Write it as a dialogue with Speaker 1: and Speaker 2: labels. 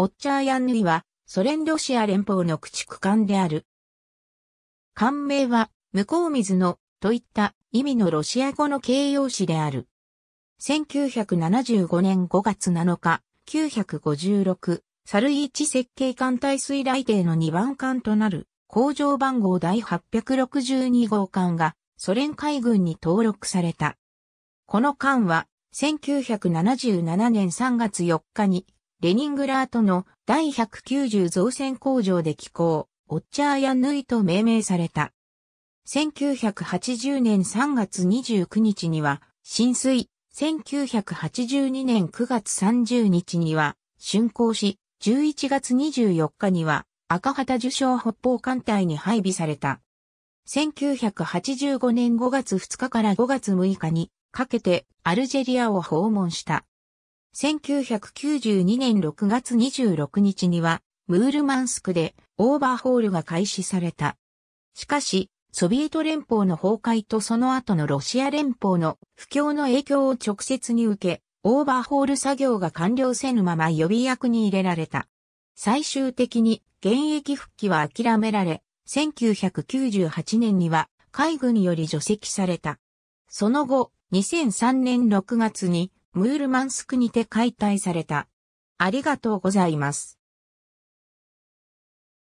Speaker 1: オッチャーヤンヌイは、ソ連ロシア連邦の駆逐艦である。艦名は、向こう水の、といった意味のロシア語の形容詞である。1975年5月7日、956、サルイーチ設計艦隊水雷艇の2番艦となる、工場番号第862号艦が、ソ連海軍に登録された。この艦は、1977年3月4日に、レニングラートの第190造船工場で寄港、オッチャーヤヌイと命名された。1980年3月29日には浸水、1982年9月30日には竣工し、11月24日には赤旗受賞北方艦隊に配備された。1985年5月2日から5月6日にかけてアルジェリアを訪問した。1992年6月26日には、ムールマンスクでオーバーホールが開始された。しかし、ソビエト連邦の崩壊とその後のロシア連邦の不況の影響を直接に受け、オーバーホール作業が完了せぬまま予備役に入れられた。最終的に現役復帰は諦められ、1998年には海軍により除籍された。その後、2003年6月にムールマンスクにて解体された。ありがとうございます。